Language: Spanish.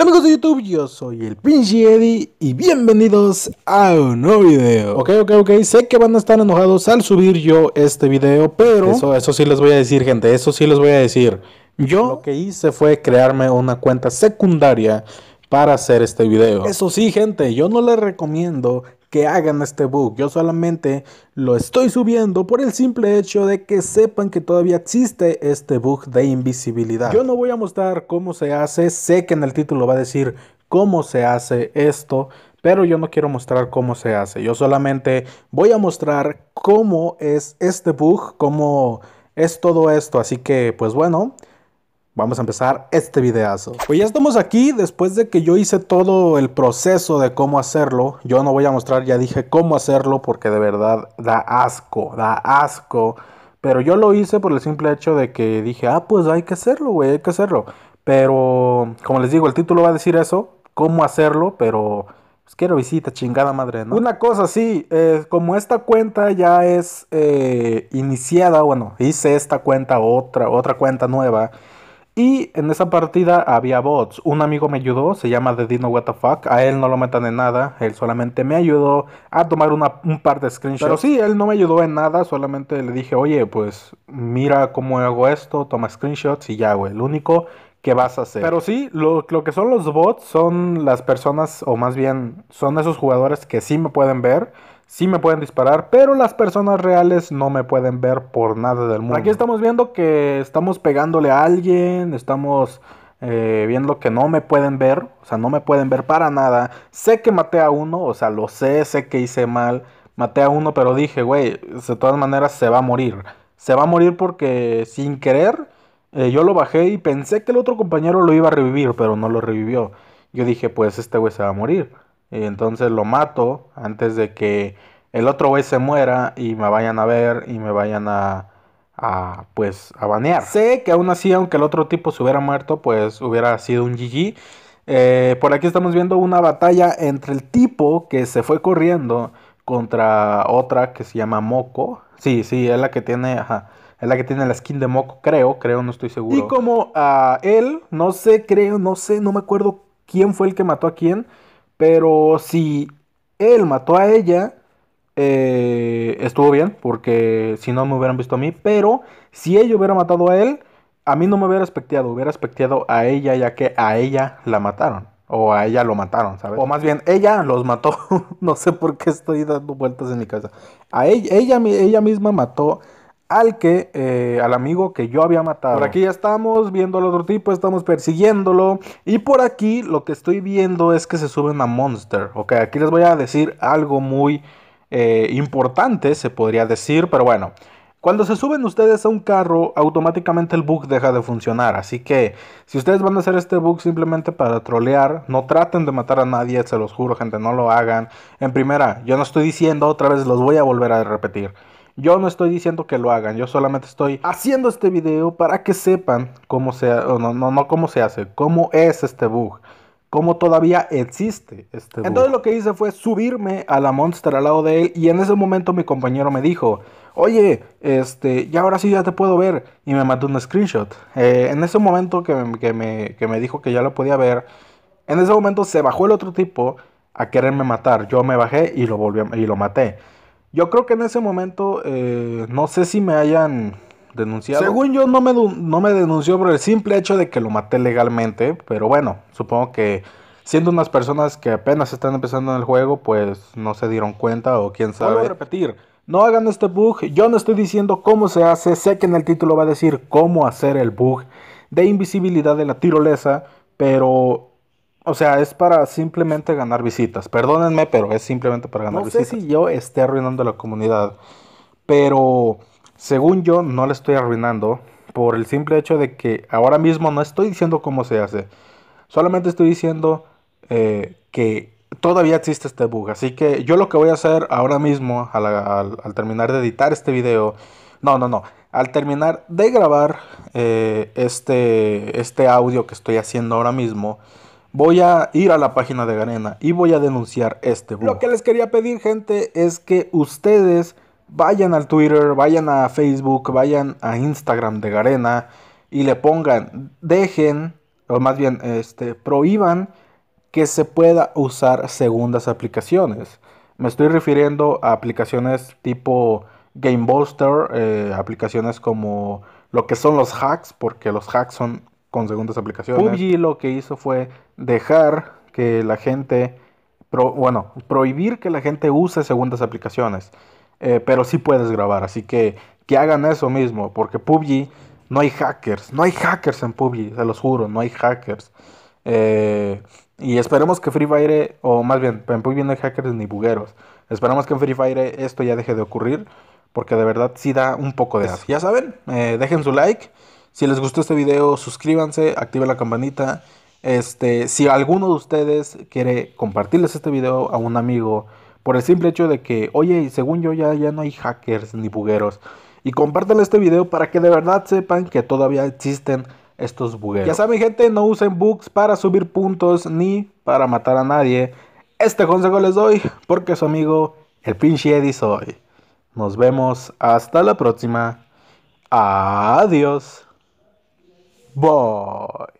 Hola amigos de YouTube, yo soy el pinche Eddy y bienvenidos a un nuevo video. Ok, ok, ok, sé que van a estar enojados al subir yo este video, pero... Eso, eso sí les voy a decir, gente, eso sí les voy a decir. Yo lo que hice fue crearme una cuenta secundaria para hacer este video. Eso sí, gente, yo no les recomiendo que hagan este bug, Yo solamente lo estoy subiendo por el simple hecho de que sepan que todavía existe este bug de invisibilidad. Yo no voy a mostrar cómo se hace, sé que en el título va a decir cómo se hace esto, pero yo no quiero mostrar cómo se hace. Yo solamente voy a mostrar cómo es este bug, cómo es todo esto. Así que, pues bueno. Vamos a empezar este videazo. Pues ya estamos aquí después de que yo hice todo el proceso de cómo hacerlo. Yo no voy a mostrar, ya dije cómo hacerlo porque de verdad da asco, da asco. Pero yo lo hice por el simple hecho de que dije, ah, pues hay que hacerlo, güey, hay que hacerlo. Pero, como les digo, el título va a decir eso, cómo hacerlo, pero pues quiero visita, chingada madre, Una cosa, sí, eh, como esta cuenta ya es eh, iniciada, bueno, hice esta cuenta, otra, otra cuenta nueva. Y en esa partida había bots. Un amigo me ayudó, se llama The Dino Fuck. A él no lo metan en nada. Él solamente me ayudó a tomar un par de screenshots. Pero sí, él no me ayudó en nada. Solamente le dije, oye, pues mira cómo hago esto, toma screenshots y ya, güey. Lo único que vas a hacer. Pero sí, lo, lo que son los bots son las personas, o más bien, son esos jugadores que sí me pueden ver sí me pueden disparar, pero las personas reales no me pueden ver por nada del mundo. Aquí estamos viendo que estamos pegándole a alguien, estamos eh, viendo que no me pueden ver, o sea, no me pueden ver para nada. Sé que maté a uno, o sea, lo sé, sé que hice mal, maté a uno, pero dije, güey, de todas maneras se va a morir. Se va a morir porque sin querer eh, yo lo bajé y pensé que el otro compañero lo iba a revivir, pero no lo revivió. Yo dije, pues este güey se va a morir. Y entonces lo mato antes de que el otro güey se muera y me vayan a ver y me vayan a, a, pues, a banear. Sé que aún así, aunque el otro tipo se hubiera muerto, pues hubiera sido un GG. Eh, por aquí estamos viendo una batalla entre el tipo que se fue corriendo contra otra que se llama Moco. Sí, sí, es la que tiene, ajá, la que tiene la skin de Moco, creo, creo, no estoy seguro. Y como a ah, él, no sé, creo, no sé, no me acuerdo quién fue el que mató a quién. Pero si él mató a ella, eh, estuvo bien, porque si no me hubieran visto a mí. Pero si ella hubiera matado a él, a mí no me hubiera especteado, hubiera especteado a ella, ya que a ella la mataron. O a ella lo mataron, ¿sabes? O más bien, ella los mató. no sé por qué estoy dando vueltas en mi casa. A ella, ella, ella misma mató al que, eh, al amigo que yo había matado. Por aquí ya estamos viendo al otro tipo, estamos persiguiéndolo. Y por aquí lo que estoy viendo es que se suben a Monster. Ok, aquí les voy a decir algo muy eh, importante, se podría decir, pero bueno. Cuando se suben ustedes a un carro, automáticamente el bug deja de funcionar. Así que si ustedes van a hacer este bug simplemente para trolear, no traten de matar a nadie, se los juro, gente, no lo hagan. En primera, yo no estoy diciendo otra vez, los voy a volver a repetir. Yo no estoy diciendo que lo hagan, yo solamente estoy haciendo este video para que sepan cómo se, no, no, no cómo se hace, cómo es este bug, cómo todavía existe este bug. Entonces lo que hice fue subirme a la Monster al lado de él y en ese momento mi compañero me dijo, oye, este, ya ahora sí ya te puedo ver y me mandó un screenshot. Eh, en ese momento que me, dijo que ya lo podía ver, en ese momento se bajó el otro tipo a quererme matar. Yo me bajé y lo, volví y lo maté. Yo creo que en ese momento, eh, no sé si me hayan denunciado. Según yo, no me, no me denunció por el simple hecho de que lo maté legalmente, pero bueno, supongo que siendo unas personas que apenas están empezando en el juego, pues no se dieron cuenta o quién sabe. Voy a repetir, no hagan este bug, yo no estoy diciendo cómo se hace, sé que en el título va a decir cómo hacer el bug de invisibilidad de la tirolesa, pero o sea, es para simplemente ganar visitas. Perdónenme, pero es simplemente para ganar visitas. No sé si yo esté arruinando la comunidad, pero según yo no la estoy arruinando por el simple hecho de que ahora mismo no estoy diciendo cómo se hace. Solamente estoy diciendo eh, que todavía existe este bug. Así que yo lo que voy a hacer ahora mismo, al, terminar de editar este video, no, no, no, al terminar de grabar eh, este, este audio que estoy haciendo ahora mismo, voy a ir a la página de Garena y voy a denunciar este bug. Lo que les quería pedir, gente, es que ustedes vayan al Twitter, vayan a Facebook, vayan a Instagram de Garena y le pongan, dejen, o más bien, este, prohíban que se pueda usar segundas aplicaciones. Me estoy refiriendo a aplicaciones tipo Game Booster. Eh, aplicaciones como lo que son los hacks, porque los hacks son con segundas aplicaciones. PUBG lo que hizo fue dejar que la gente, bueno, prohibir que la gente use segundas aplicaciones. Eh, pero sí puedes grabar, así que que hagan eso mismo, porque PUBG no hay hackers, no hay hackers en PUBG, se los juro, no hay hackers. Eh, y esperemos que Free Fire, o más bien, en PUBG no hay hackers ni bugueros. Esperamos que en Free Fire esto ya deje de ocurrir, porque de verdad sí da un poco de asco. Ya saben, eh, dejen su like. Si les gustó este video, suscríbanse, activen la campanita. Este, si alguno de ustedes quiere compartirles este video a un amigo, por el simple hecho de que, oye, según yo ya, ya no hay hackers ni bugueros. Y compártanle este video para que de verdad sepan que todavía existen estos bugueros. Ya saben, gente, no usen bugs para subir puntos ni para matar a nadie. Este consejo les doy porque su amigo, el pinche Eddie, soy. Nos vemos hasta la próxima. Adiós. Bye.